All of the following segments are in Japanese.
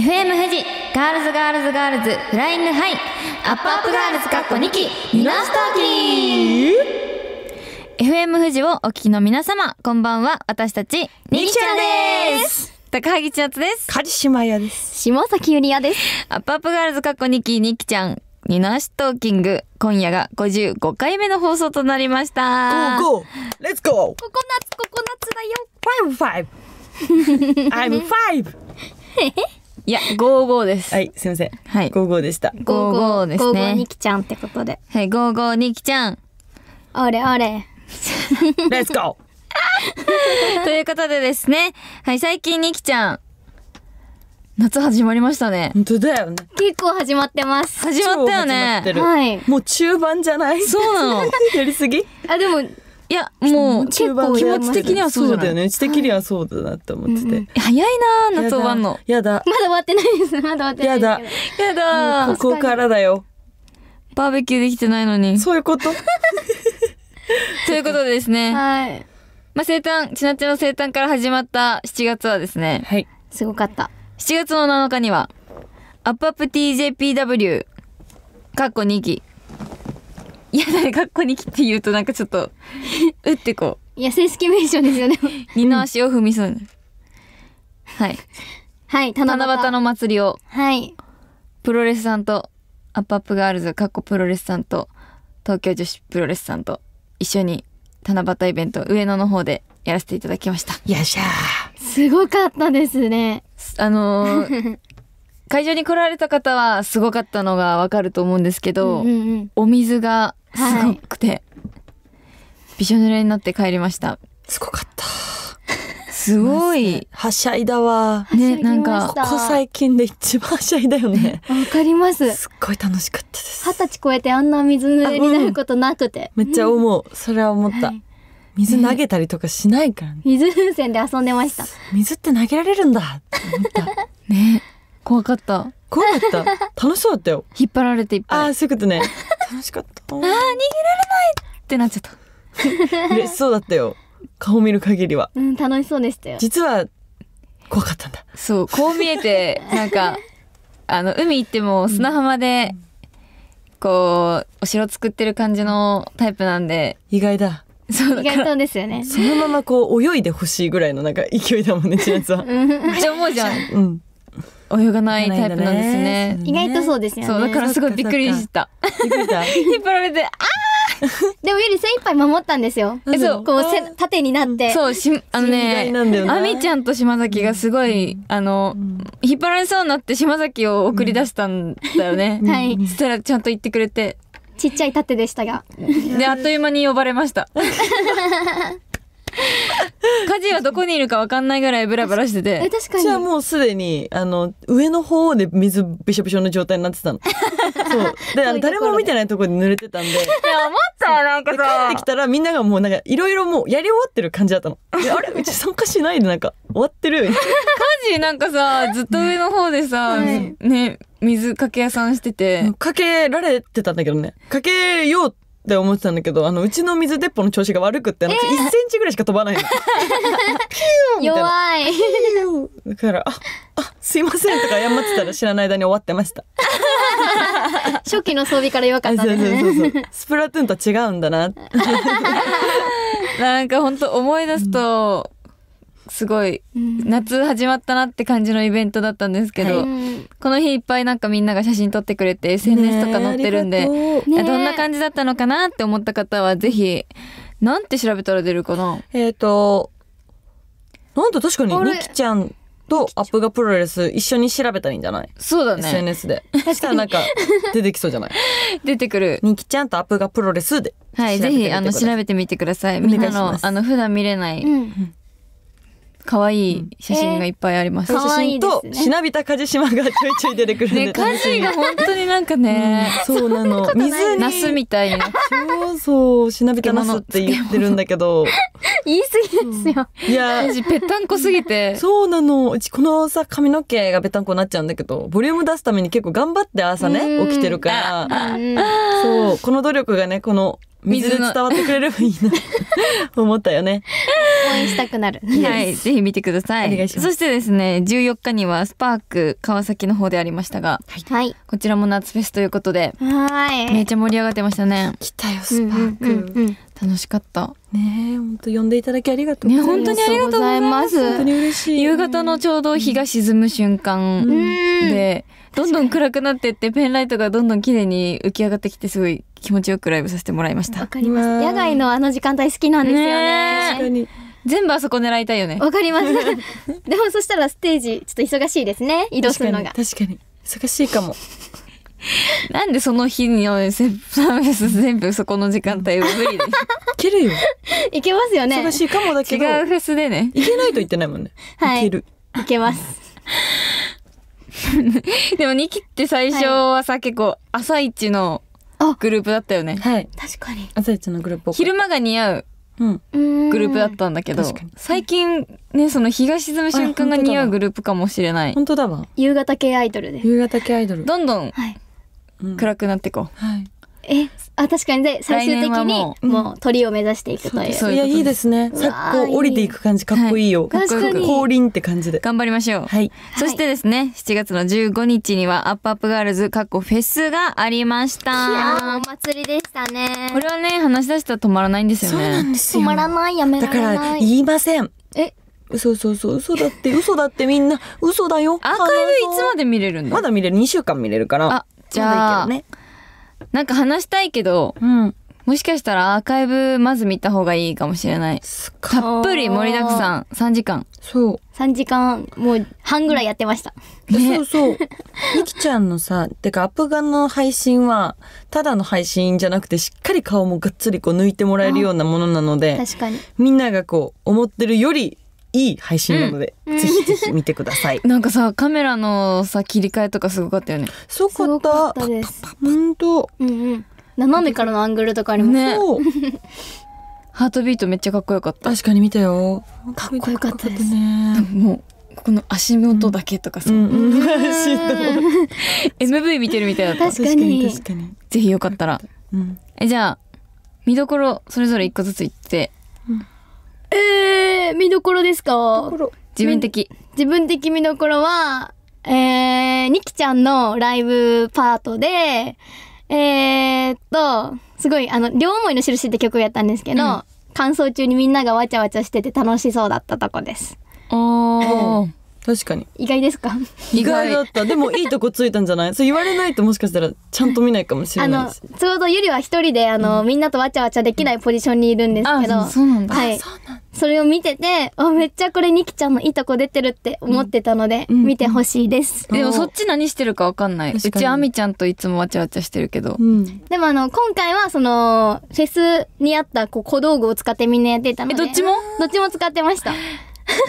FM 富士ガールズガールズガールズフライングハイアップアップガールズかっこ2期ニナストーキー FM 富士をお聞きの皆様こんばんは私たちニキちゃんです高萩千夏です梶島也です下崎ゆりやですアップアップガールズかっこ2期ニキちゃんニナストーキング今夜が55回目の放送となりましたゴーゴーレッツゴーココナッツココナッツだよファイブファイブイ I'm five いや、55です。はい、すみません。はい。55でした。55ですね。55にきちゃんってことで。はい、55にきちゃん。あれあれ。レッツゴーということでですね、はい、最近にきちゃん、夏始まりましたね。本当だよね。結構始まってます。始まったよね。はい。もう中盤じゃないそうなの。やりすぎあ、でも、いやもう結構気持ち的にはそうだよね知的にはそうだなって思ってて、はいうん、早いな夏終わんのやだまだ終わってないですまだ終わってないやだやだここからだよバーベキューできてないのにそういうこと ということでですねはいまあ生誕ちなちの生誕から始まった7月はですねはいすごかった7月の7日にはアップアップ TJPW かっこ2期嫌だね、かっこに来って言うとなんかちょっと、うってこう。いや、正式名称ですよね。二の足を踏みそうになはい。はい、七夕。七夕の祭りを。はい。プロレスさんと、アップアップガールズ、かっこプロレスさんと、東京女子プロレスさんと、一緒に七夕イベント上野の方でやらせていただきました。よっしゃすごかったですね。あのー 会場に来られた方はすごかったのがわかると思うんですけど、うんうんうん、お水がすごくて、はい、びしょ濡れになって帰りましたすごかったすごい。はしゃいだわ。ね、なんか、ここ最近で一番はしゃいだよね。わかります。すっごい楽しかったです。二十歳超えてあんな水濡れになることなくて。うん、めっちゃ思う。それは思った。はい、水投げたりとかしないからね。水風船で遊んでました。水って投げられるんだって思った。ね。怖かった怖かった楽しそうだったよ引っ張られていっぱいああそういうことね楽しかったああ逃げられないってなっちゃった嬉しそうだったよ顔見る限りはうん楽しそうでしたよ実は怖かったんだそうこう見えてなんか あの海行っても砂浜で、こうお城作ってる感じのタイプなんで意外だそう意だか外らとですよねそのままこう泳いでほしいぐらいのなんか勢いだもんね千夏はめっちゃ思うじゃんうん泳がないタイプなんですね。ね意外とそうですよね。そうだからすごいびっくりした。引っ張られて、あー でもゆり精一杯守ったんですよ。そうこうせ縦になって。そうしあのね、あみちゃんと島崎がすごい、うん、あの、うん、引っ張られそうになって島崎を送り出したんだよね。うん、はい。そしたらちゃんと言ってくれて。ちっちゃい盾でしたが。であっという間に呼ばれました。家事はどこにいるかわかんないぐらいブラブラしててえ確かにじゃあもうすでにあの上の方で水びしょびしょの状態になってたの そうで誰も見てないところで濡れてたんでいや思ったわなんかさ帰ってきたらみんながもうなんかいろいろもうやり終わってる感じだったの あれうち参加しないでなんか終わってるよ家事なんかさずっと上の方でさ、はい、ね水かけ屋さんしててかけられてたんだけどねかけようってって思ってたんだけどあのうちの水鉄砲の調子が悪くってあえー、1センチぐらいしか飛ばないの。ピ弱い。だからああすいませんとか謝ってたら知らない間に終わってました。初期の装備から弱かったですね。スプラトゥーンと違うんだな。なんか本当思い出すと。すごい、夏始まったなって感じのイベントだったんですけど、はい、この日いっぱいなんかみんなが写真撮ってくれて SNS とか載ってるんで、ねどんな感じだったのかなって思った方はぜひなんて調べたら出るかなえっ、ー、となんと確かにニキちゃんとアップがプロレス一緒に調べたらいいんじゃないそうだね SNS でそしたらなんか出てきそうじゃない 出てくるニキちゃんとアップがプロレスではいぜひあの調べてみてくださいみんなのあの普段見れない可愛い写真がいっぱいあります。写真と、しなびた梶島がちょいちょい出てくるんで。ね、梶が本当になんかね、そうなの。水に。ナスみたいな。そうそう、しなびたナスって言ってるんだけど。言い過ぎですよ。いや、ぺったんこすぎて。そうなの。うちこのさ、髪の毛がぺったんこになっちゃうんだけど、ボリューム出すために結構頑張って朝ね、起きてるから。そう、この努力がね、この水で伝わってくれればいいな 思ったよね応援したくなるはいぜひ見てくださいそしてですね14日にはスパーク川崎の方でありましたが、はい、こちらも夏フェスということではいめっちゃ盛り上がってましたね来たよスパーク、うんうんうん、楽しかったね本当呼んでいただきありがとうね本当にありがとうございます本当に嬉しい夕方のちょうど日が沈む瞬間で、どんどん暗くなってってペンライトがどんどん綺麗に浮き上がってきてすごい気持ちよくライブさせてもらいましたわかります野外のあの時間帯好きなんですよね、ね、全部あそこ狙いたいよねわかります でもそしたらステージちょっと忙しいですね移動するのが確かに忙しいかも なんでその日に全部そこの時間帯は無理で いけるよいけますよね忙しいかもだけど違うフェスでねいけないと言ってないもんね、はい、いけるいけますでもニ期って最初はさ、はい、結構朝一のグループだったよねはい確かに朝一のグループ昼間が似合ううん、グループだったんだけど最近ねその日が沈む瞬間が似合うグループかもしれない本当だわ夕方系アイドルで夕方系アイドルどんどん暗くなっていこう、はい、えあ確かにで最終的にもう鳥を目指していくという,、そういやいいですねさっ降りていく感じかっこいいよ、確かに降臨って感じで頑張りましょう、はい、そしてですね7月の15日にはアップアップガールズかっこフェスがありましたいやお祭りでしたねこれはね話し出したら止まらないんですよね止まらないやめだから言いませんえそうそうそう嘘だって嘘だってみんな嘘だよアーカイブいつまで見れるんだまだ見れる2週間見れるからあじゃあ、ね、なんか話したいけど、うん、もしかしたらアーカイブまず見た方がいいかもしれない。たっぷり盛りだくさん、3時間。そう。3時間、もう半ぐらいやってました。ね、そうそう。ゆきちゃんのさ、てかアップガンの配信は、ただの配信じゃなくて、しっかり顔もがっつりこう抜いてもらえるようなものなので、確かに。みんながこう、思ってるより、いい配信なので、うん、ぜひぜひ見てください なんかさカメラのさ切り替えとかすごかったよねすごかったです本うんうん、斜めからのアングルとかありますね ハートビートめっちゃかっこよかった確かに見たよかっこよかったですもうこの足元だけとかさ、うん、うんうん MV 見てるみたいだった確かに確かにぜひよかったら、うん、えじゃあ見どころそれぞれ一個ずつ言って、うんえー、見どころですか自分的。自分的見どころは、えー、ニキちゃんのライブパートで、えー、っと、すごい、あの、両思いの印って曲をやったんですけど、うん、感想中にみんながわちゃわちゃしてて楽しそうだったとこです。おー。確かに意外ですか意外だったでもいいとこついたんじゃないそう言われないともしかしたらちゃんと見ないかもしれないすちょうどゆりは一人であの、うん、みんなとわちゃわちゃできないポジションにいるんですけど、そうなんだ、はい、それを見ててあめっちゃこれにきちゃんのいいとこ出てるって思ってたので、うん、見てほしいです、でもそっち何してるかわかんないうちあみちゃんといつもわちゃわちゃしてるけど、でもあの今回はそのフェスにあったこう小道具を使ってみんなやってたのでどっちもどっちも使ってました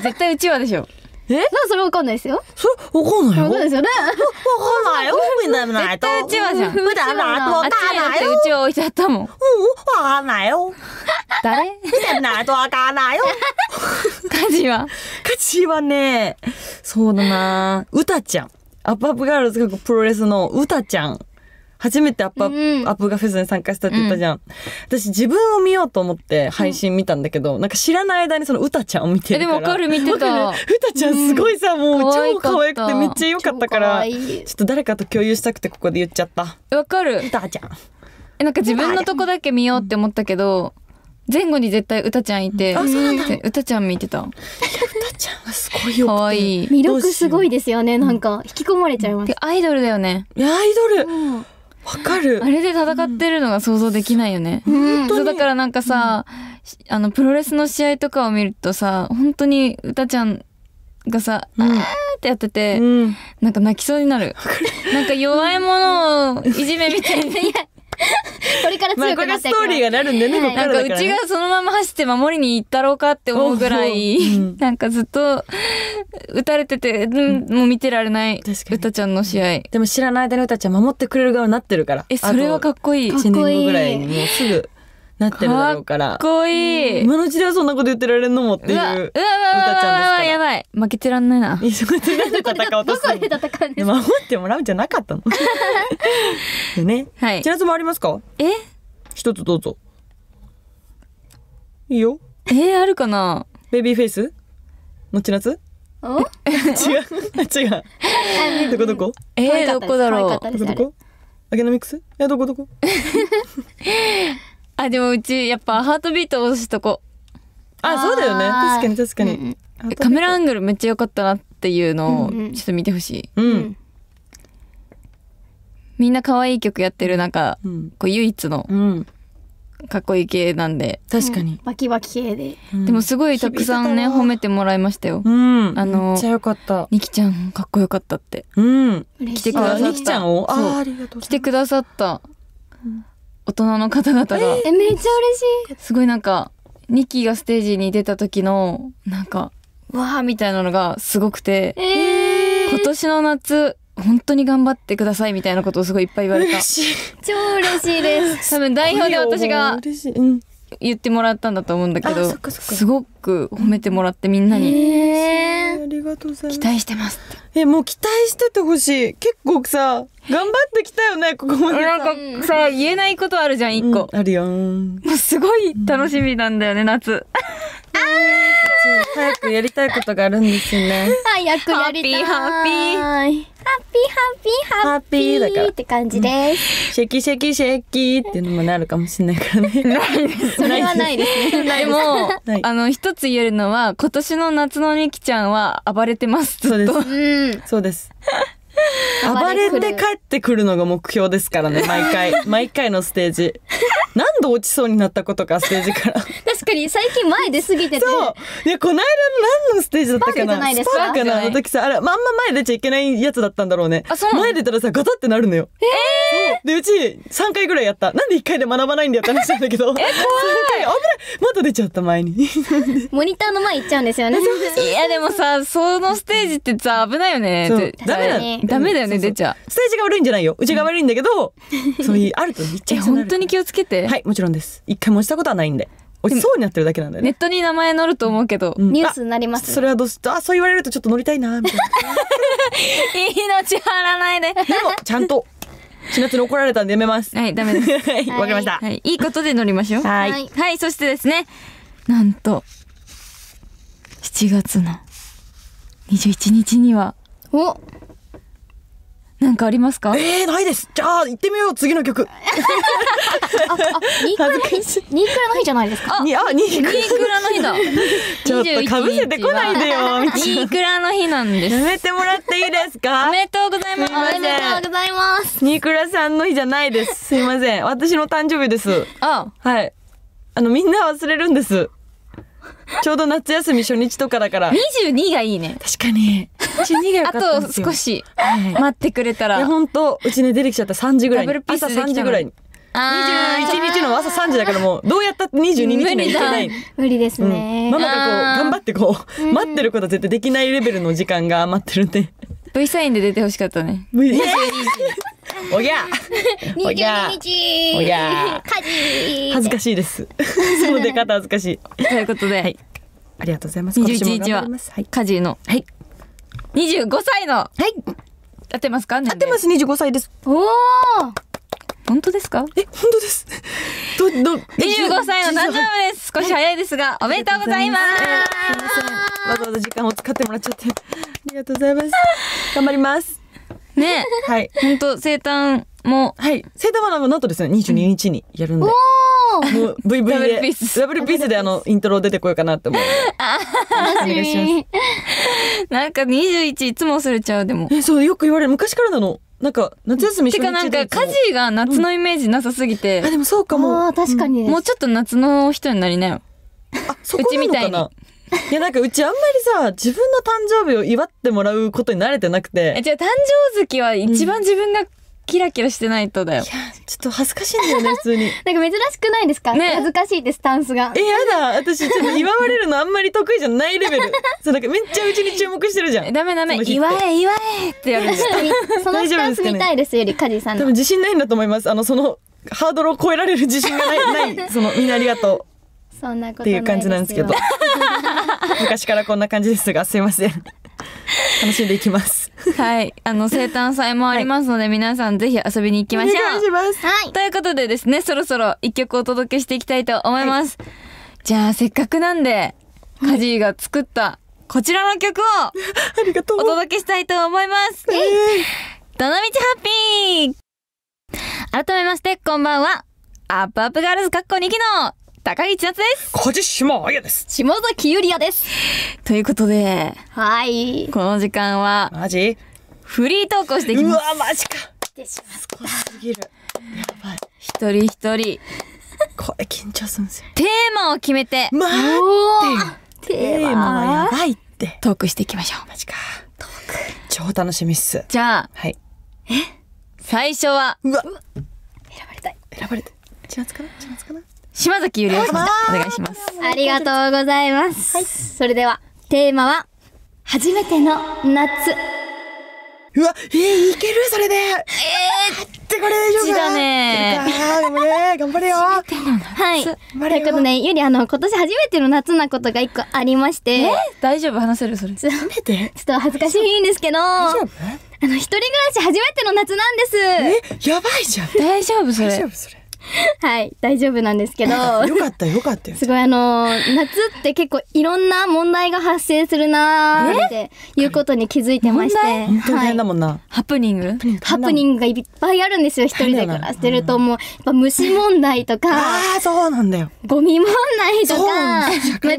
絶対うちわでしょえなんそれわかんないですよ。それわかんないよ。わかんないですよね。わかんないよ。みたいと絶対うちわじゃん。普段なわかんないよ。うちわ置いちゃったもん。うん、わかんないよ。誰見てないとわかんないよ。家事は家事はね、そうだな。うたちゃん。アップアップガールズプロレスのうたちゃん初めてアップ、うん、アップがフェスに参加したって言ったじゃん。うん、私自分を見ようと思って配信見たんだけど、うん、なんか知らない間にその歌ちゃんを見てるから。でもわかる見てた。歌ちゃんすごいさ、もう超可愛くてめっちゃ良かったから、ちょっと誰かと共有したくてここで言っちゃった。わかる。歌ちゃん。え、なんか自分のとこだけ見ようって思ったけど、前後に絶対歌ちゃんいて、う歌ちゃん見てた。歌ちゃんがすごいよかわい魅力すごいですよね、なんか。引き込まれちゃいます。アイドルだよね。いやアイドル。わかる。あれで戦ってるのが想像できないよね。うん、そうだからなんかさ、うん、あのプロレスの試合とかを見るとさ、本当にうたちゃんがさ、うん、あーってやってて、うん、なんか泣きそうになる。なんか弱いものをいじめみたいな。これから強くなっていまあ、ストーリーがなるんでね、はい、なんかうちがそのまま走って守りに行ったろうかって思うぐらい、なんかずっと打たれてて、もう見てられない、うたちゃんの試合。でも知らない間にうたちゃん守ってくれる側になってるから。え、それはかっこいい。1年後ぐらいにもうすぐ。なってるだろうからかっこいい今のうちではそんなこと言ってられんのもっていううわうわうわうわやばい負けてらんないなどこで戦うとするどこで戦うんですか守ってもらうんじゃなかったの でね、はい、千夏もありますかえ一つどうぞいいよえー、あるかなベビーフェイスの千夏お違う違うどこどこえー、どこだろうどこどこアゲノミクスえどこどこ あでもうちやっぱハートビートを押すとこあそうだよね確かに確かに、うんカメラアングルめっちゃ良かったなっていうのをちょっと見てほしい、うん、うん、みんな可愛い曲やってる中、うん、こう唯一の、うんかっこいい系なんで確かに、うん、バキバキ系で、うん、でもすごいたくさんね褒めてもらいましたよ、うん、あのめっちゃよかったニキちゃんかっこよかったってうん来てくださったニキちゃんをあありがとう来てくださった、うん、大人の方々がえめっちゃ嬉しいすごいなんかニッキーがステージに出た時のなんかわあみたいなのがすごくて、えー、今年の夏本当に頑張ってくださいみたいなことをすごいいっぱい言われた超嬉しいです多分代表で私が言ってもらったんだと思うんだけどすごく褒めてもらってみんなに、えー、ありがとうございます期待してますえもう期待しててほしい結構さ頑張ってきたよねここまでなんかさ言えないことあるじゃん一個、うん、あるよもうすごい楽しみなんだよね、うん、夏早くやりたいことがあるんですよね。早くやりたい。ハッピーハッピー。ハッピーハッピーって感じです。シェキシェキシェキっていうのもなるかもしれないからね。ないです。それはないですね。でも、あの一一つ言えるのは今年の夏のみきちゃんは暴れてますそうですうんそうです 暴れて帰ってくるのが目標ですからね毎回 毎回のステージ何度落ちそうになったことかステージからかに最近前出過ぎてて。そう。いや、この間何のステージだったかなスパークないですかスパークの時さ、あれ、まあ、あんま前出ちゃいけないやつだったんだろうね。あ、そう前出たらさ、ガタってなるのよ。えー、で、うち3回ぐらいやった。なんで1回で学ばないんだよって話なんだけど。え、怖い。危ない。また出ちゃった前に。モニターの前行っちゃうんですよね。いや、でもさ、そのステージってさ、危ないよね。ダメだ。ダメだよね、出ちゃう。ステージが悪いんじゃないよ。うちが悪いんだけど、そういう、あると言っちゃう。本当に気をつけて。はい、もちろんです。一回もしたことはないんで。落ちそうになってるだけなんだよねネットに名前載ると思うけど、うんニュースになりますそれはどうしあそう言われるとちょっと乗りたいなみたいな命張らないででもちゃんと4月に怒られたんでやめますはいダメです はいかりましたはい、いいことで乗りましょう。ははいい、そしてですね、なんと、7月の21日には、おなんかありますかえー、ないです。じゃあ、行ってみよう、次の曲。あ、あ、ニークラの日、ニクラの日じゃないですか。あ、ニークラの日だ。ちょっとかぶせてこないでよ。ニークラの日なんです。やめてもらっていいですかおめでとうございます。おめでとうございます。ニークラさんの日じゃないです。すいません。私の誕生日です。あ、はい。あの、みんな忘れるんです。ちょうど夏休み初日とかだから。22がいいね。確かに。十二がよかったあと少し待ってくれたら。い本当うちね、出てきちゃった3時ぐらいに。朝3時ぐらいに。21日の朝3時だからもうどうやったって22日には行けない無理ですね、うん、ママがこう頑張ってこう、うん、待ってることは絶対できないレベルの時間が余ってるんで V サインで出てほしかったね V サインおぎゃ おぎゃおぎゃ恥ずかしいです その出方恥ずかしいということで、はい、ありがとうございます21日は家事のはい25歳のはい合ってますか合ってます25歳ですおお本当ですかえ本当ですどど25歳の誕生日です少し早いですが、おめでとうございます、すみませんわざわざ時間を使ってもらっちゃってありがとうございます頑張りますね。はい。本当生誕も。はい。生誕はなんとですね、22日にやるんで。もう VV で。ダブルピース。ダブルピースであの、イントロ出てこようかなって思う。あ楽しなんか21いつも忘れちゃう、でも。え、そう、よく言われる。昔からなの。なんか夏休み初日てかなんか家事が夏のイメージなさすぎて、あでもそうかも確かに、もうちょっと夏の人になりなよあそうかなうちみたいな。いやなんかうちあんまりさ自分の誕生日を祝ってもらうことに慣れてなくてじゃあ誕生月は一番自分がキラキラしてないとだよ、いやちょっと恥ずかしいんだよね 普通になんか珍しくないですか、ね恥ずかしいってスタンスがえやだ私ちょっと祝われるのあんまり得意じゃないレベル そうなんかめっちゃうちに注目してるじゃんダメダメ祝え祝えってやる にその大ス丈夫タでンス見たいですよりカジさん多分自信ないんだと思いますあのそのハードルを超えられる自信がないないそのみんなありがとそんなこうっていう感じなんですけど昔からこんな感じですがすいません楽しんでいきますはいあの生誕祭もありますので、はい、皆さんぜひ遊びに行きましょうはい、ということでですねそろそろ一曲お届けしていきたいと思います、はい、じゃあせっかくなんでカジーが作ったこちらの曲を ありがとうお届けしたいと思います、えー、どのみちハッピー改めましてこんばんはアップアップガールズっこ2期の高木千夏です梶島彩です下崎ゆりやですということではいこの時間はマジフリートークしてきますうわマジかてしまっすぎるやばい一人一人これ緊張するんですよテーマを決めて待ってテーマはやばいってトークしていきましょうマジかトーク超楽しみっすじゃあはいえ最初はうわ選ばれたい選ばれたいちなかな千なかな島崎ゆりおさん、お願いします。ありがとうございます。はい、それでは、テーマは、初めての夏。うわ、えー、いけるそれで。えー、ってこれ大丈夫だね。頑張れ、頑張れよ。はい。ということで、ゆり、あの、今年初めての夏なことが一個ありまして。え大丈夫話せるそれ。初めてちょっと恥ずかしいんですけど。大丈夫あの、一人暮らし初めての夏なんです。え、やばいじゃん。大丈夫それ。大丈夫それ。はい、大丈夫なんですけど。よかったよかったすごいあのー、夏って結構いろんな問題が発生するなーっていうことに気づいてまして。本当大だもんな、ハプニングハプニングがいっぱいあるんですよ、一人で暮らしてるともう。やっぱ虫問題とか。ああ、そうなんだよ。ゴミ問題とか、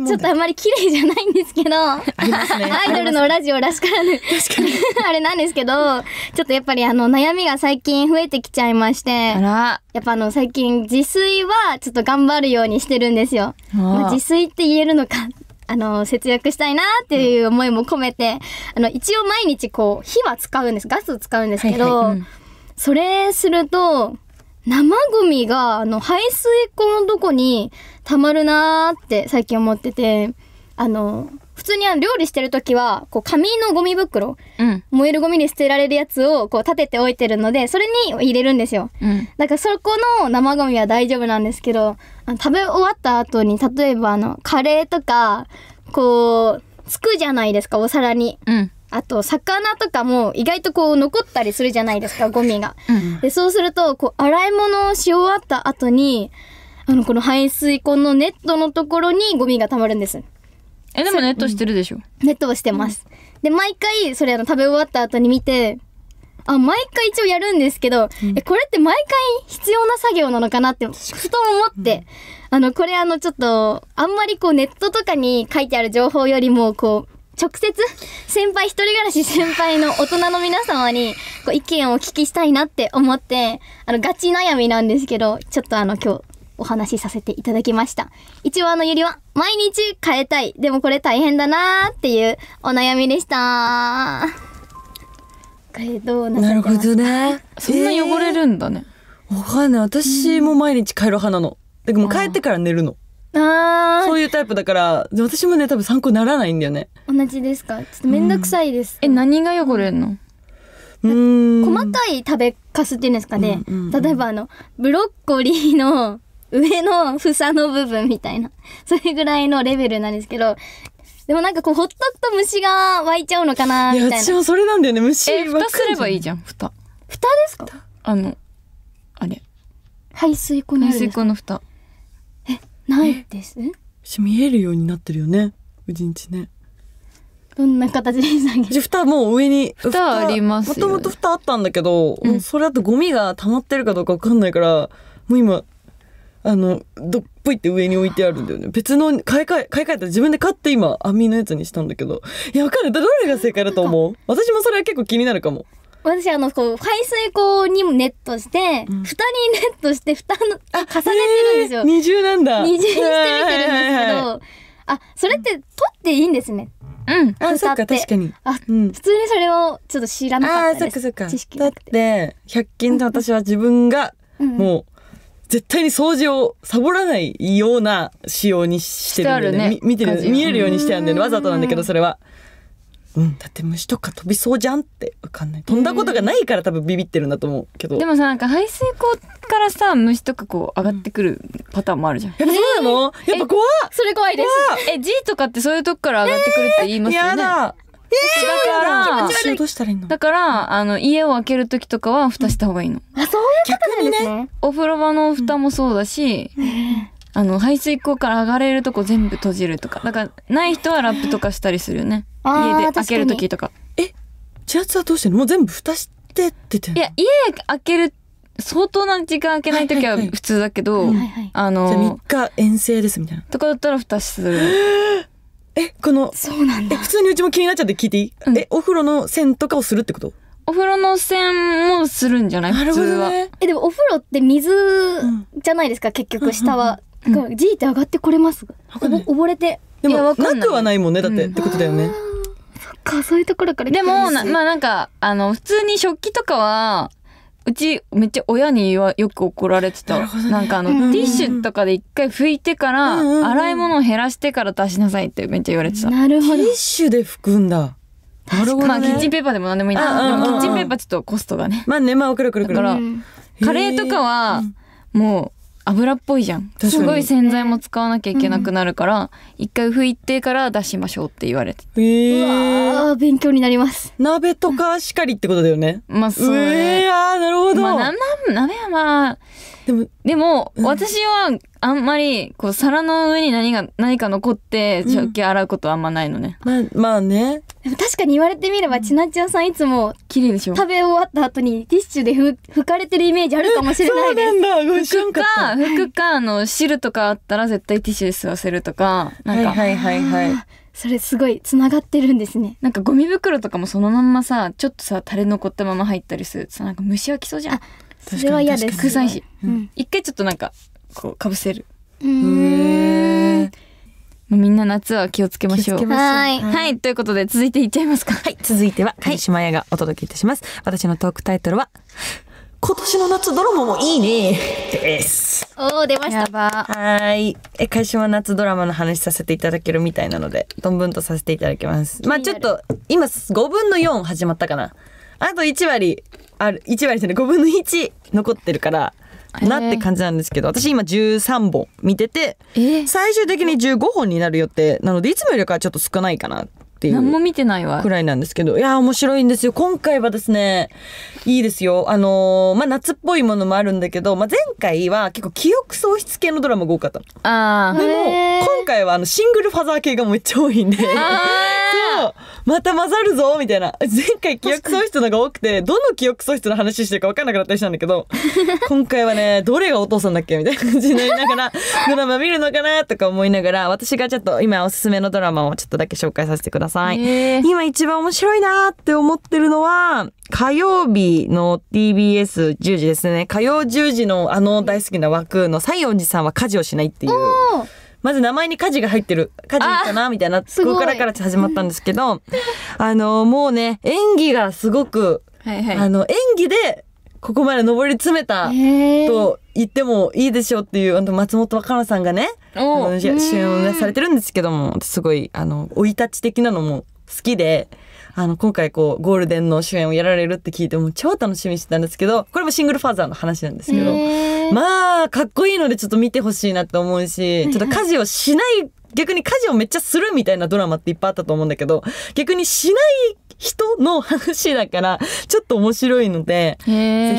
ちょっとあんまり綺麗じゃないんですけど、ね、アイドルのラジオらしからぬあれなんですけど、ちょっとやっぱりあの、悩みが最近増えてきちゃいまして、やっぱあの、最近最近自炊はちょっと頑張るようにしてるんですよ。まあ、自炊って言えるのか。あの、節約したいなっていう思いも込めて、うん、あの、一応毎日こう、火は使うんです。ガスを使うんですけど、はいはいうん、それすると、生ゴミが、あの、排水溝のとこに溜まるなーって最近思ってて、あの、普通にあの料理してる時は、こう、紙のゴミ袋、うん燃えるゴミに捨てられるやつを、こう、立てておいてるので、それに入れるんですよ。うんだからそこの生ゴミは大丈夫なんですけど、あの食べ終わった後に、例えばあの、カレーとか、こう、つくじゃないですか、お皿に。うんあと、魚とかも意外とこう残ったりするじゃないですか、ゴミが。うんで、そうすると、こう、洗い物をし終わった後に、あの、この排水溝のネットのところにゴミが溜まるんです。えでもネットしてるでしょ、うん、ネットをしてます、うん、で毎回それあの食べ終わった後に見てあ毎回一応やるんですけど、うん、えこれって毎回必要な作業なのかなってふと思って、あのこれあのちょっとあんまりこうネットとかに書いてある情報よりもこう直接先輩一人暮らし先輩の大人の皆様にこう意見をお聞きしたいなって思ってあのガチ悩みなんですけどちょっとあの今日お話しさせていただきました。一応あのゆりは毎日変えたい。でもこれ大変だなーっていうお悩みでした。これどうななるほどね。そんな汚れるんだね。わ、えー、かんない。私も毎日える派なの。でも帰ってから寝るの。ああ。そういうタイプだから私もね多分参考にならないんだよね同じですかちょっと面倒くさいです、うん、え何が汚れるの細かい食べかすっていうんですかね、うんうんうん、例えばあのブロッコリーの上の房の部分みたいな。それぐらいのレベルなんですけど、でもなんかこう、ほっとくと虫が湧いちゃうのかなみたいな。いや、私もそれなんだよね、虫湧くんじゃん。え、蓋すればいいじゃん、蓋。蓋ですかあの、あれ。排水溝の排水口の蓋。え、ないです見えるようになってるよね、うちんちね。どんな形でしたっけ蓋もう上に。蓋ありますもともと蓋あったんだけど、うん、それだとゴミが溜まってるかどうかわかんないから、もう今、あの、どっぷいって上に置いてあるんだよね。別の、買い替え、買い替えた自分で買って今、網のやつにしたんだけど。いや、わかる。どれが正解だと思う私もそれは結構気になるかも。私あのこう排水口にもネットして、うん、蓋にネットして蓋の重ねてるんですよ、えー、二重なんだ二重にしてみてるんですけど、あそれって取っていいんですねうんあそっか確かにあ、うん、普通にそれをちょっと知らなかったですあそっかそっか知識だって100均で私は自分がもう絶対に掃除をサボらないような仕様にしてるんねね見てる見えるようにしてあるんだよねわざとなんだけどそれは。うん、だって虫とか飛びそうじゃんって分かんない飛んだことがないから多分ビビってるんだと思うけどでもさなんか排水口からさ虫とかこう上がってくるパターンもあるじゃん、やっぱそうなのやっぱ怖それ怖いですえ G とかってそういうとこから上がってくるって言いますよね、えー、やだだからしたらいいのだからあの家を開ける時とかは蓋した方がいいの、あそういうことなんですねお風呂場の蓋もそうだし、あの排水口から上がれるとこ全部閉じるとかだからない人はラップとかしたりするよね家で開ける時とかえはどうしてるのもう全部蓋してってていや家開ける相当な時間開けない時は普通だけど、あのじゃあ3日遠征ですみたいなとかだったら蓋する えこのそうなんだ普通にうちも気になっちゃって聞いていい、うん、えお風呂の線とかをするってことお風呂の線もするんじゃない普通は、えでもお風呂って水じゃないですか、うん、結局下は、うんうん、G って上がってこれます溺れてでもなくはないもんねだって、うん、ってことだよねそっかそういうところからでもまあなんかあの普通に食器とかはうちめっちゃ親にはよく怒られてた。なね、なんかあの、うんうん、ティッシュとかで一回拭いてから、うんうんうん、洗い物を減らしてから出しなさいってめっちゃ言われてた。なるほど。ティッシュで拭くんだ。なるほど、ね、まあキッチンペーパーでも何でもいいんだけど、キッチンペーパーちょっとコストがね。まあ寝間あくるくるくる。から、カレーとかは、もう、油っぽいじゃんすごい洗剤も使わなきゃいけなくなるから、一、うん、回拭いてから出しましょうって言われて、えー、うわ勉強になります鍋とかしかりってことだよねまあそうえー、なるほど、まあ、なな鍋はまあでもでも、うん、私はあんまりこう皿の上に何が何か残って食器洗うことはあんまないのね、うん、ままあねでも確かに言われてみれば、ちなちゃんさんいつも綺麗でしょ食べ終わった後にティッシュでふ拭かれてるイメージあるかもしれないです。そうなんだ。か服か、あの、汁とかあったら絶対ティッシュで吸わせるとか、なんか。はいはいはい、はい、それすごい繋がってるんですね。なんかゴミ袋とかもそのまんまさ、ちょっとさ、垂れ残ったまま入ったりするとなんか虫は来そうじゃん。それは嫌です。臭いし。うん、一回ちょっとなんか、こう、かぶせる。うん。みんな夏は気をつけましょう。はい、はい。ということで、続いていっちゃいますか。はい。続いては、霧島屋がお届けいたします。私のトークタイトルは、今年の夏ドラマもいいねです。おー、出ました。はい。え、会社は夏ドラマの話させていただけるみたいなので、どんぶんとさせていただきます。まあちょっと、今、5分の4始まったかな。あと1割、ある、1割じゃない、5分の1残ってるから、なって感じなんですけど、私今13本見てて、最終的に15本になる予定なのでいつもよりかはちょっと少ないかなっていう何も見てないわくらいなんですけどいや面白いんですよ今回はですねいいですよあのー、まあ夏っぽいものもあるんだけど、まあ、前回は結構記憶喪失系のドラマが多かったあでも今回はあのシングルファザー系がめっちゃ多いんでそうまた混ざるぞみたいな前回記憶喪失のが多くてどの記憶喪失の話してるか分かんなくなったりしたんだけど 今回はねどれがお父さんだっけみたいな感じになりながらドラマ見るのかなとか思いながら私がちょっと今おすすめのドラマをちょっとだけ紹介させてくださいさい。えー、今一番面白いなって思ってるのは、火曜日の TBS10 時ですね。火曜10時のあの大好きな枠の西園寺さんは家事をしないっていう。まず名前に家事が入ってる。家事かなみたいな、そこからから始まったんですけど、あの、もうね、演技がすごく、はいはい、あの、演技でここまで上り詰めたと言ってもいいでしょうっていう松本若菜さんがね主演をされてるんですけどもすごい生い立ち的なのも好きで。あの今回こうゴールデンの主演をやられるって聞いても超楽しみにしてたんですけどこれもシングルファザーの話なんですけどまあかっこいいのでちょっと見てほしいなって思うしちょっと家事をしない逆に家事をめっちゃするみたいなドラマっていっぱいあったと思うんだけど、逆にしない人の話だから、ちょっと面白いので、ぜひ、恋愛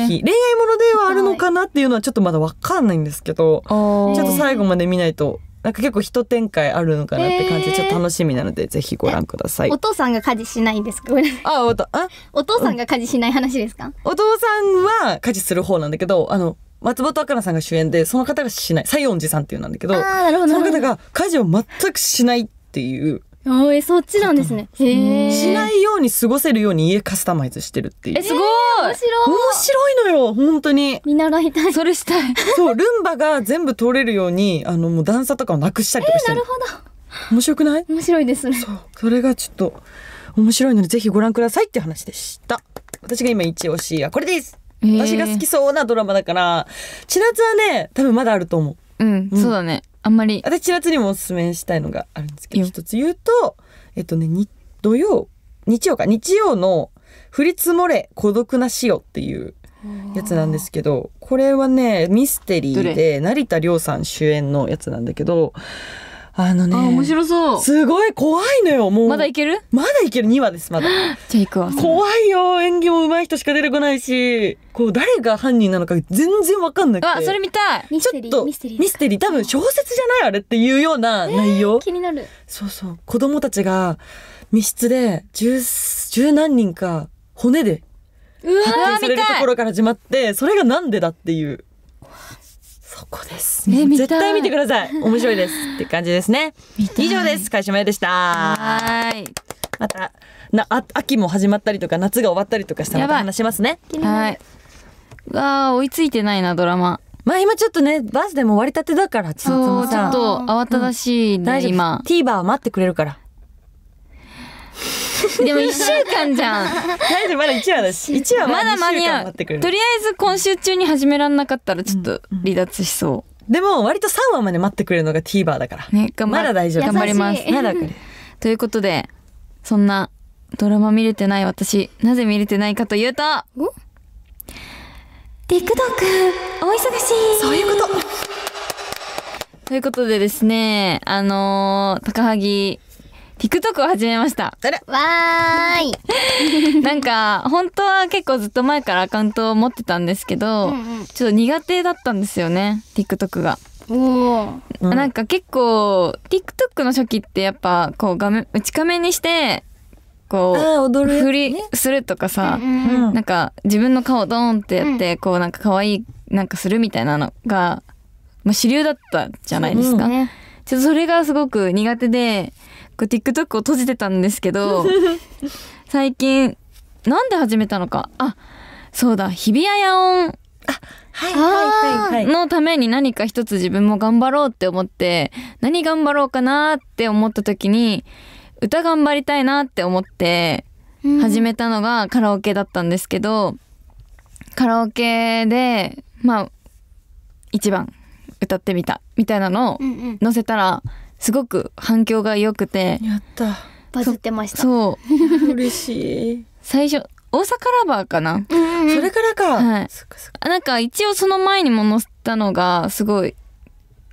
ものではあるのかなっていうのはちょっとまだわかんないんですけど、ちょっと最後まで見ないとなんか結構人展開あるのかなって感じで、ちょっと楽しみなので、ぜひご覧ください。お父さんが家事しないんですかあ、あお父さんが家事しない話ですか、お父さんは家事する方なんだけど、あの、松本若菜さんが主演で、その方がしない、西園寺さんっていうなんだけど、あなるほどその方が家事を全くしないっていう。おいそっちなんですね。しないように過ごせるように家カスタマイズしてるっていう。え、すごい面白い面白いのよ本当に。見習いたい。それしたい。そう、ルンバが全部通れるように、あの、もう段差とかをなくしたりとかしてる。なるほど。面白くない面白いですね。そう。それがちょっと、面白いのでぜひご覧くださいって話でした。私が今一押しはこれです私が好きそうなドラマだから、千夏はね、多分まだあると思う。うん、うん、そうだね。あんまり。私、千夏にもおすすめしたいのがあるんですけど、一つ言うと、えっとね、に土曜、日曜か、日曜の、降り積もれ孤独な塩よっていうやつなんですけど、これはね、ミステリーで、成田凌さん主演のやつなんだけど、あのね。面白そう。すごい怖いのよ、もう。まだいけるまだいける、2話です、まだ。じゃあ行くわ。怖いよ、演技も上手い人しか出てこないし、こう、誰が犯人なのか全然わかんなくて。あ、それ見たい。ちょっと、ミステリー。ミステリー、多分小説じゃないあれっていうような内容。えー、気になる。そうそう。子供たちが密室で十、十何人か骨で発見されるところから始まって、それがなんでだっていう。ここですね絶対見てください 面白いですって感じですね以上です会社前でしたはいまたなあ秋も始まったりとか夏が終わったりとかしたら話しますねはいが追いついてないなドラマまあ今ちょっとねバスでも割りたてだからちょっと慌ただしいね、うん、今 TVer 待ってくれるから でも一週間じゃんとりあえずまだ一話だし一話まだ間に合うとりあえず今週中に始められなかったらちょっと離脱しそう、うんうん、でも割と三話まで待ってくれるのがティーバーだから、ね、まだ大丈夫頑張りますまだということでそんなドラマ見れてない私なぜ見れてないかというと TikTok お忙しいそういうことということでですねあのー、高萩 TikTok を始めましたわーい なんか本当は結構ずっと前からアカウントを持ってたんですけど、うんうん、ちょっと苦手だったんですよね TikTok が。おなんか結構 TikTok の初期ってやっぱこう画面内カ面にしてこう踊る、振りするとかさ、うんうん、なんか自分の顔ドーンってやって、うん、こうなんか可愛いなんかするみたいなのが、まあ、主流だったじゃないですか。ね、ちょっとそれがすごく苦手でこ TikTok を閉じてたんですけど 最近なんで始めたのかあそうだ日比谷野音あはいはいはいはい、のために何か一つ自分も頑張ろうって思って何頑張ろうかなって思った時に歌頑張りたいなって思って始めたのがカラオケだったんですけど、うん、カラオケでまあ一番歌ってみたみたいなのを載せたら、うんうんすごく反響が良くてやったバズってましたそう嬉しい最初大阪ラバーかな、うんうん、それからか、はい、なんか一応その前にも載ったのがすごい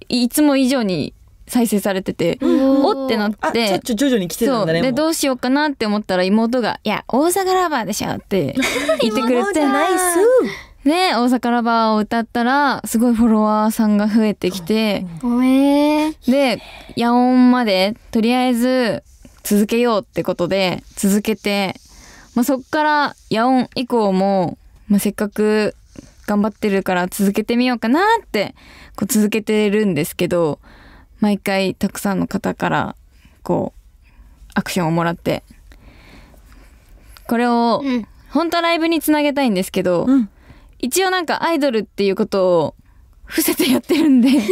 いつも以上に再生されてておってなってちちょょ徐々に来てるんだねでどうしようかなって思ったら妹が「いや大阪ラバーでしょ」って言ってくれて「ないイス」ね、大阪ラバーを歌ったら、すごいフォロワーさんが増えてきて、で、野音まで、とりあえず続けようってことで、続けて、まあ、そっから野音以降も、まあ、せっかく頑張ってるから続けてみようかなって、こう続けてるんですけど、毎回たくさんの方から、こう、アクションをもらって、これを、本当はライブにつなげたいんですけど、うん一応なんかアイドルっていうことを伏せてやってるんで 伏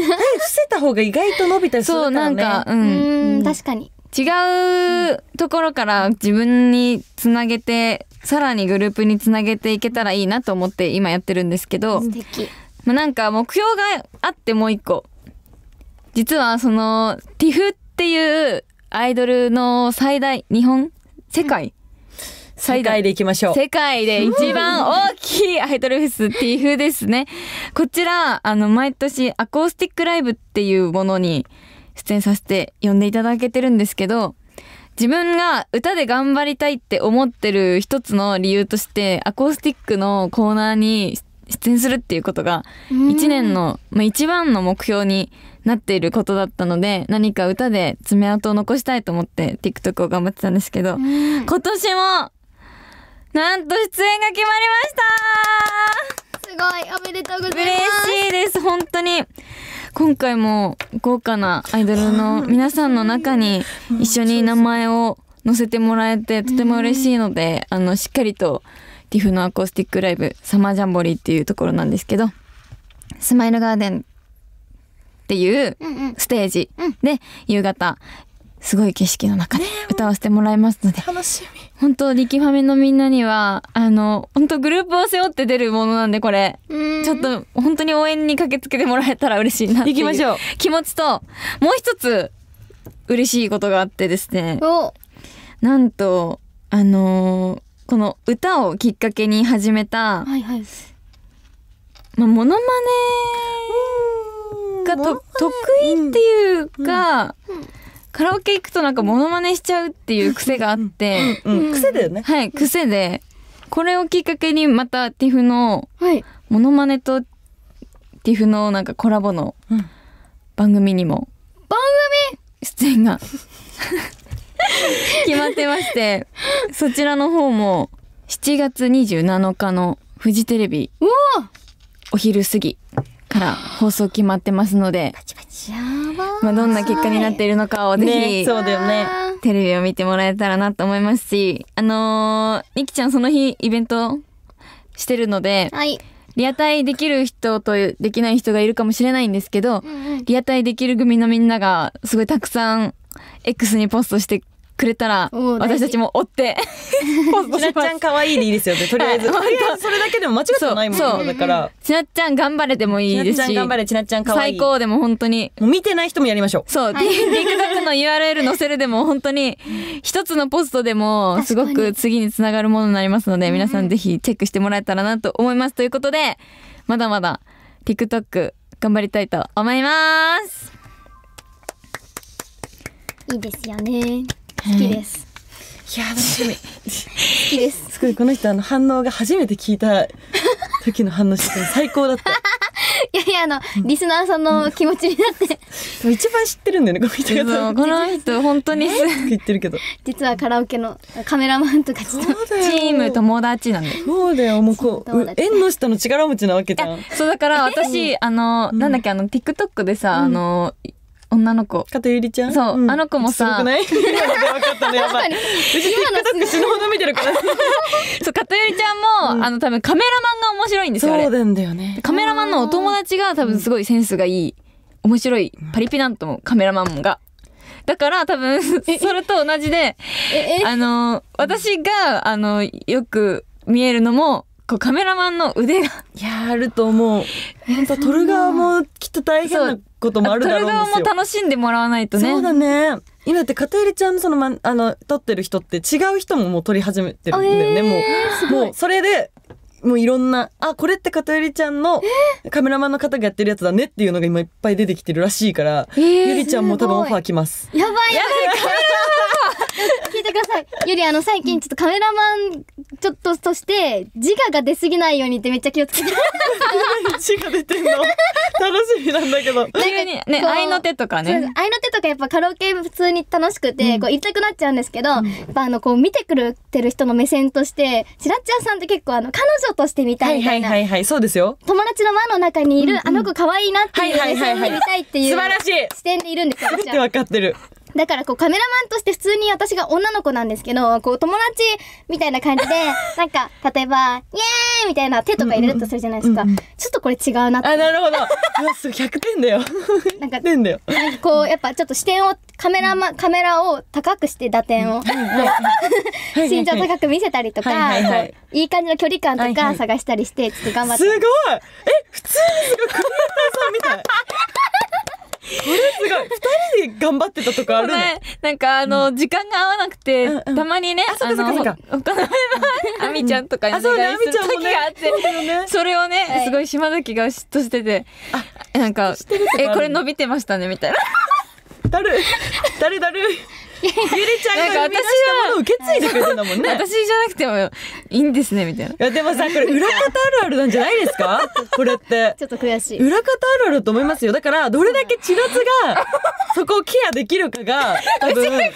せた方が意外と伸びたりするからねそうなんかうん確かに違うところから自分につなげてさらにグループにつなげていけたらいいなと思って今やってるんですけど素敵、まあ、なんか目標があってもう一個実はその TIFF っていうアイドルの最大日本世界最大でいきましょう。世界で一番大きいアイドルフェス、t ィーですね。こちら、あの、毎年アコースティックライブっていうものに出演させて呼んでいただけてるんですけど、自分が歌で頑張りたいって思ってる一つの理由として、アコースティックのコーナーに出演するっていうことが、一年の、まあ、一番の目標になっていることだったので、何か歌で爪痕を残したいと思って TikTok を頑張ってたんですけど、今年もなんと出演が決まりましたすごいおめでとうございます嬉しいです本当に今回も豪華なアイドルの 皆さんの中に一緒に名前を載せてもらえてとても嬉しいので、あのしっかりと TIFF のアコースティックライブサマージャンボリーっていうところなんですけどスマイルガーデンっていうステージで夕方すごい景色の中で歌わせてもらいますので、ね、楽しみ本当力ファミのみんなにはあの本当グループを背負って出るものなんでこれちょっと本当に応援に駆けつけてもらえたら嬉しいなっていう行きましょう気持ちともう一つ嬉しいことがあってですねなんとあのー、この歌をきっかけに始めた、はいはい、まあ、モノマネがと得意っていうか、うんうんカラオケ行くとなんかモノマネしちゃうっていう癖があって、うん、癖だよねはい癖でこれをきっかけにまたティフのはい、モノマネとティフのなんかコラボの番組にも番組出演が 決まってましてそちらの方も7月27日のフジテレビお昼過ぎから放送決まってますので、まあ、どんな結果になっているのかをぜひ、ね、そうだよね。テレビを見てもらえたらなと思いますし、あのー、ニキちゃんその日イベントしてるので、はい、リアタイできる人とできない人がいるかもしれないんですけど、うんうん、リアタイできる組のみんながすごいたくさん X にポストしてくれたら私たちも追って ちなちゃん可愛いでいいですよね とりあえず、はい、それだけでも間違ってないものだからちなちゃん頑張れでもいいですし頑張れちなちゃん可愛い最高でも本当にもう見てない人もやりましょうそう、はい、TikTok の URL 載せるでも本当に 一つのポストでもすごく次につながるものになりますので皆さんぜひチェックしてもらえたらなと思いますということでまだまだ TikTok 頑張りたいと思いますいいですよね好きです、いや楽しみ好きですすごいこの人あの反応が初めて聞いた時の反応して最高だった いやいやあの、うん、リスナーさんの気持ちになって、一番知ってるんだよねこの人がこの人本当に 言ってるけど実はカラオケのカメラマンとかチーム友達なんでそうだよもうこう縁の下の力持ちなわけじゃんそうだから私あの、なんだっけあの TikTok でさあの女の子。かとゆりちゃんそう、うん、あの子もさ。すごくない分 かったね、やばい。うち TikTok 死ぬほど見てるから。そう、かとゆりちゃんも、うん、あの、多分カメラマンが面白いんですよ。そうなんだよね。カメラマンのお友達が多分すごいセンスがいい、面白い、パリピなんともカメラマンが。だから多分、それと同じで、あの、私が、あの、よく見えるのも、こうカメラマンの腕が。いや、あると思う。本当撮る側もきっと大変なこともあるだろうも楽しんでもらわないとね。そうだね。今って片入ちゃんのそのまあの撮ってる人って違う人ももう撮り始めてるんだよね。もうもうそれでもういろんなあこれって片寄ちゃんのカメラマンの方がやってるやつだねっていうのが今いっぱい出てきてるらしいから、えー、ゆりちゃんも多分オファー来ます。やばいやばいてください。ゆり、あの、最近ちょっとカメラマン、ちょっととして、自我が出すぎないようにってめっちゃ気をつけて。自我出てんの楽しみなんだけど。急に、ね、愛の手とかね。愛の手とかやっぱカラオケ普通に楽しくて、こう言いたくなっちゃうんですけど、うん、やっぱあの、こう見てくれてる人の目線として、ちらっちゃんさんって結構あの、彼女として見たいみたいな。はいはいはいはい、そうですよ。友達の輪の中にいる、あの子可愛いなっていう目線で見たいっていう、はいはいはい素晴らしい視点でいるんですよ。かってる。だからこうカメラマンとして普通に私が女の子なんですけど、こう友達みたいな感じで、なんか、例えば、イエーイみたいな手とか入れるとするじゃないですか。うんうん、ちょっとこれ違うなって。あ、なるほど。そう、100点だよ。なんか、点 だよ。なんかこう、やっぱちょっと視点を、カメラマ、カメラを高くして打点を、身長高く見せたりとか、いいいい感じの距離感とか探したりして、ちょっと頑張って。はいはい、すごいえ、普通にすごい、クリエイターさんみたい。頑張ってたとかあるのなんかあの、時間が合わなくて、うんうん、たまにね、あ、そうかそかそうか。あみちゃんとかにお願いする時があって、そねね、それをね、はい、すごい島崎が嫉妬してて、あなんか、え、これ伸びてましたね、みたいな。だる、だるだる。ゆりちゃんが生み出したもの受け継いでくれてんだもんね私じゃなくてもいいんですねみたいないやでもさこれ裏方あるあるなんじゃないですかこれってちょっと悔しい裏方あるあると思いますよだからどれだけ血夏がそこをケアできるかが多分いやあ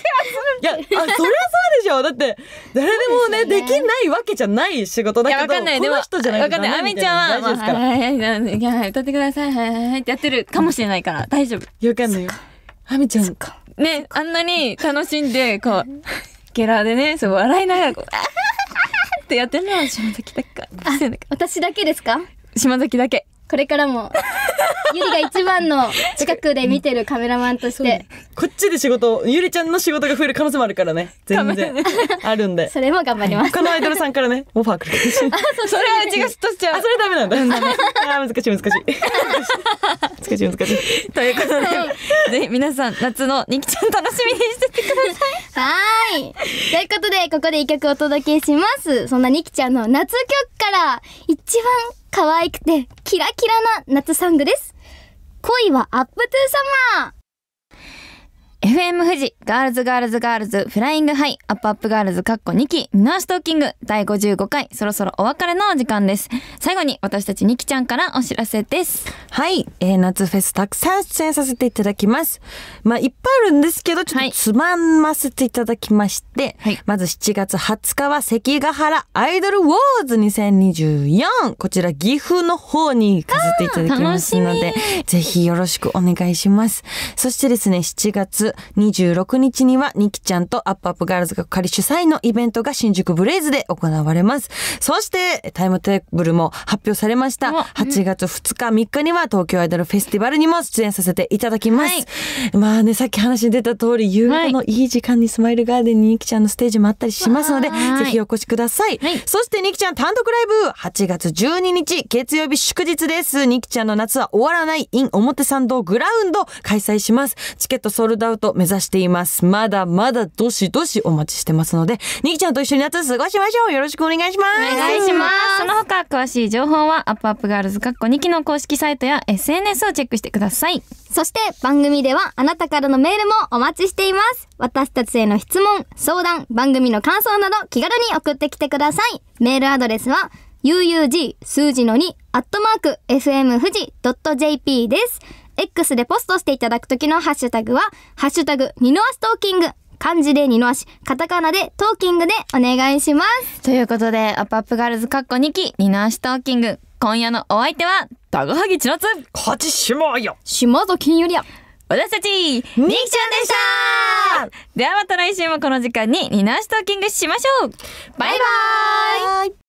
そりゃそうでしょだって誰でもねできないわけじゃない仕事だけどこの人じゃないとダメみいなみちゃんは、まあ、はいはいはい、歌ってください、はいはいはいってやってるかもしれないから、大丈夫。よかんないよ。あみちゃん。か。ね、あんなに楽しんで、こう、ゲラでね、そう、笑いながら、こう、ってやってるのは島崎だか。私だけですか島崎だけ。これからもゆり が一番の近くで見てるカメラマンとしてこっちで仕事ゆりちゃんの仕事が増える可能性もあるからね全然あるんでそれも頑張ります、このアイドルさんからねオファー来るかもしれなそれはうちがすっとしちゃうあそれダメなんだあ難しい難しい難しい難しいということで、ぜひ皆さん夏のにきちゃん楽しみにしててくださいはいということでここで一曲お届けしますそんなにきちゃんの夏曲から一番可愛くてキラキラな夏ソングです。恋はアップトゥーサマー FM 富士、ガールズガールズガールズ、フライングハイ、アップアップガールズ、カッコ2期、ミナーストーキング、第55回、そろそろお別れのお時間です。最後に私たち2期ちゃんからお知らせです。はい、えー、夏フェスたくさん出演させていただきます。まあ、いっぱいあるんですけど、ちょっとつまんませていただきまして、はい、まず7月20日は関ヶ原アイドルウォーズ2024、こちら岐阜の方に行かせていただきますので、ぜひよろしくお願いします。そしてですね、7月26日にはニキちゃんとアップアップガールズが仮主催のイベントが新宿ブレイズで行われます。そしてタイムテーブルも発表されました。8月2日3日には東京アイドルフェスティバルにも出演させていただきます。はい、まあね、さっき話に出た通り、夕方のいい時間にスマイルガーデンにニキちゃんのステージもあったりしますので、ぜひお越しください。はい、そしてニキちゃん単独ライブ8月12日月曜日祝日です。ニキちゃんの夏は終わらない in 表参道グラウンド開催します。チケットソールドアウと目指しています。まだまだどしどしお待ちしてますので、にきちゃんと一緒に夏過ごしましょう。よろしくお願いします。お願いします。その他詳しい情報は、アップアップガールズかっこ2期の公式サイトや SNS をチェックしてください。そして番組ではあなたからのメールもお待ちしています。私たちへの質問、相談、番組の感想など気軽に送ってきてください。メールアドレスは uug 数字の2アットマーク fm 富士 .jp です。X でポストしていただくときのハッシュタグは、ハッシュタグ、二の足トーキング。漢字で二の足、カタカナでトーキングでお願いします。ということで、アップアップガールズカッコ2期、二の足トーキング。今夜のお相手は、高萩千夏。勝ち島よ。島ぞ金よりや。私たち、ニキちゃんでしたではまた来週もこの時間に二の足トーキングしましょうバイバイ